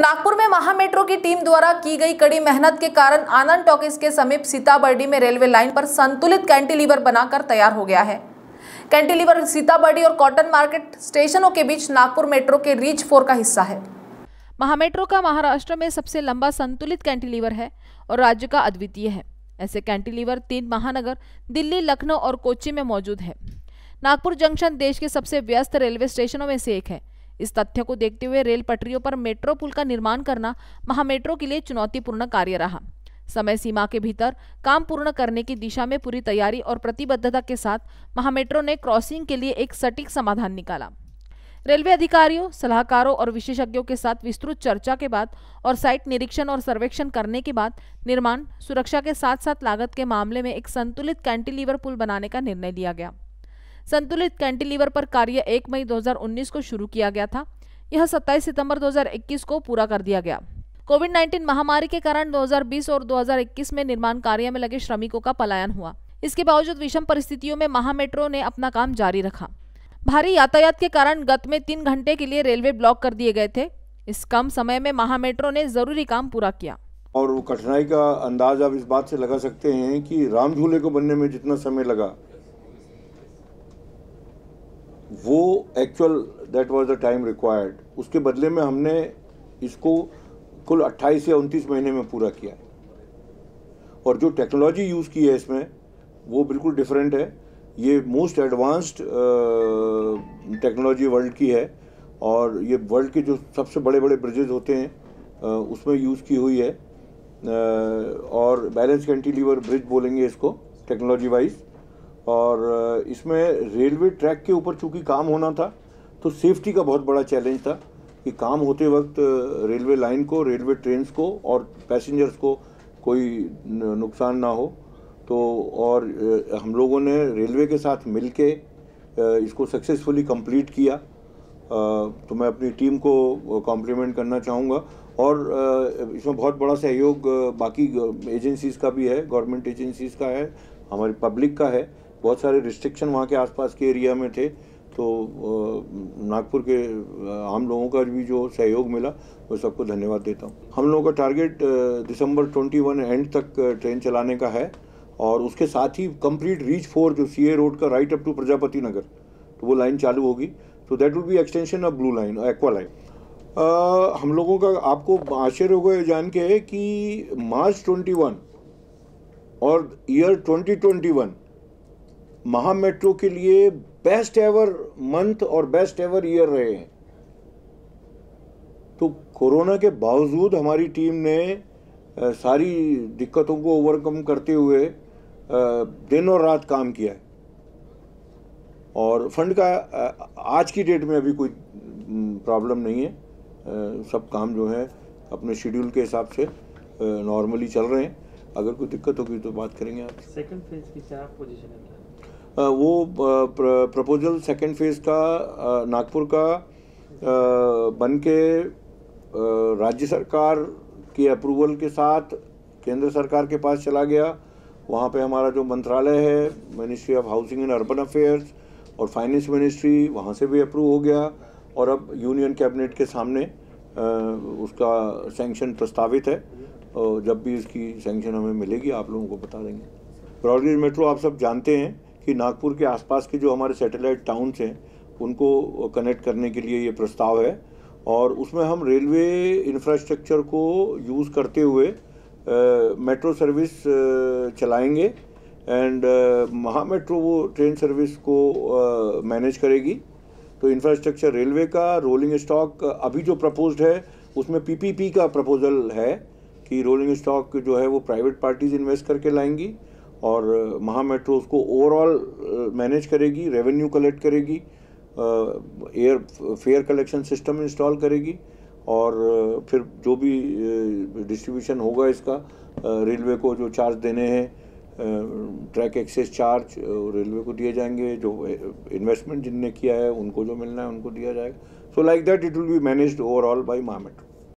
नागपुर में महामेट्रो की टीम द्वारा की गई कड़ी मेहनत के कारण आनंद टॉकीज के समीप सीताबर्डी में रेलवे लाइन पर संतुलित कैंटिलीवर बनाकर तैयार हो गया है कैंटिलीवर सीताबर्डी और कॉटन मार्केट स्टेशनों के बीच नागपुर मेट्रो के रीच फोर का हिस्सा है महामेट्रो का महाराष्ट्र में सबसे लंबा संतुलित कैंटिलीवर है और राज्य का अद्वितीय है ऐसे कैंटिलीवर तीन महानगर दिल्ली लखनऊ और कोची में मौजूद है नागपुर जंक्शन देश के सबसे व्यस्त रेलवे स्टेशनों में से एक है इस तथ्य को देखते हुए रेल पटरियों पर मेट्रो पुल का निर्माण करना महामेट्रो के लिए चुनौतीपूर्ण कार्य रहा समय सीमा के भीतर काम पूर्ण करने की दिशा में पूरी तैयारी और प्रतिबद्धता के साथ महामेट्रो ने क्रॉसिंग के लिए एक सटीक समाधान निकाला रेलवे अधिकारियों सलाहकारों और विशेषज्ञों के साथ विस्तृत चर्चा के बाद और साइट निरीक्षण और सर्वेक्षण करने के बाद निर्माण सुरक्षा के साथ साथ लागत के मामले में एक संतुलित कैंटिलीवर पुल बनाने का निर्णय लिया गया संतुलित कैंटिलीवर पर कार्य 1 मई 2019 को शुरू किया गया था यह 27 सितंबर 2021 को पूरा कर दिया गया कोविड 19 महामारी के कारण 2020 और 2021 में निर्माण कार्य में लगे श्रमिकों का पलायन हुआ इसके बावजूद विषम परिस्थितियों में महामेट्रो ने अपना काम जारी रखा भारी यातायात के कारण गत में तीन घंटे के लिए रेलवे ब्लॉक कर दिए गए थे इस कम समय में महामेट्रो ने जरूरी काम पूरा किया और कठिनाई का अंदाज आप इस बात से लगा सकते हैं कि राम झूले को बनने में जितना समय लगा वो actual that was the time required उसके बदले में हमने इसको कुल 28 या 29 महीने में पूरा किया है और जो टेक्नोलॉजी यूज़ की है इसमें वो बिल्कुल डिफरेंट है ये मोस्ट एडवांस्ड टेक्नोलॉजी वर्ल्ड की है और ये वर्ल्ड के जो सबसे बड़े बड़े ब्रिजेज होते हैं uh, उसमें यूज़ की हुई है uh, और बैलेंस कैंटीलीवर ब्रिज बोलेंगे इसको टेक्नोलॉजी वाइज़ और इसमें रेलवे ट्रैक के ऊपर चूंकि काम होना था तो सेफ्टी का बहुत बड़ा चैलेंज था कि काम होते वक्त रेलवे लाइन को रेलवे ट्रेन्स को और पैसेंजर्स को कोई नुकसान ना हो तो और हम लोगों ने रेलवे के साथ मिल के इसको सक्सेसफुली कंप्लीट किया तो मैं अपनी टीम को कॉम्प्लीमेंट करना चाहूँगा और इसमें बहुत बड़ा सहयोग बाकी एजेंसीज़ का भी है गवर्नमेंट एजेंसीज़ का है हमारी पब्लिक का है बहुत सारे रिस्ट्रिक्शन वहाँ के आसपास के एरिया में थे तो नागपुर के आम लोगों का भी जो सहयोग मिला वो सबको धन्यवाद देता हूँ हम लोगों का टारगेट दिसंबर 21 एंड तक ट्रेन चलाने का है और उसके साथ ही कंप्लीट रीच फोर जो सीए रोड का right up to Prajapati Nagar तो वो लाइन चालू होगी तो that will be extension of blue line aqua line हम लोगों का आपको आश्चर्य होगा ये जान के कि मार्च ट्वेंटी और ईयर वन महा मेट्रो के लिए बेस्ट एवर मंथ और बेस्ट एवर ईयर रहे हैं तो कोरोना के बावजूद हमारी टीम ने सारी दिक्कतों को ओवरकम करते हुए दिन और रात काम किया है और फंड का आज की डेट में अभी कोई प्रॉब्लम नहीं है सब काम जो है अपने शेड्यूल के हिसाब से नॉर्मली चल रहे हैं अगर कोई दिक्कत होगी तो बात करेंगे आप सेकंड फेज की क्या पोजीशन है वो प्रपोजल सेकेंड फेज़ का नागपुर का बन के राज्य सरकार के अप्रूवल के साथ केंद्र सरकार के पास चला गया वहाँ पे हमारा जो मंत्रालय है ministry of housing and urban affairs और फाइनेंस मिनिस्ट्री वहाँ से भी अप्रूव हो गया और अब यूनियन कैबिनेट के सामने उसका सेंक्शन प्रस्तावित है और जब भी इसकी सेंक्शन हमें मिलेगी आप लोगों को बता देंगे ब्रॉडगेज मेट्रो आप सब जानते हैं कि नागपुर के आसपास के जो हमारे सैटेलाइट टाउन्स हैं उनको कनेक्ट करने के लिए ये प्रस्ताव है और उसमें हम रेलवे इंफ्रास्ट्रक्चर को यूज़ करते हुए मेट्रो सर्विस चलाएंगे एंड महा मेट्रो वो ट्रेन सर्विस को मैनेज करेगी तो इंफ्रास्ट्रक्चर रेलवे का रोलिंग स्टॉक अभी जो प्रपोज्ड है उसमें पीपीपी का प्रपोजल है कि रोलिंग स्टॉक जो है वो प्राइवेट पार्टीज इन्वेस्ट करके लाएंगी और महा मेट्रो उसको ओवरऑल मैनेज करेगी रेवेन्यू कलेक्ट करेगी air fare collection system install करेगी और फिर जो भी डिस्ट्रीब्यूशन होगा इसका रेलवे को जो चार्ज देने हैं ट्रैक एक्सेस चार्ज रेलवे को दिए जाएंगे जो इन्वेस्टमेंट जिनने किया है उनको जो मिलना है उनको दिया जाएगा so like that it will be managed overall by Maha Metro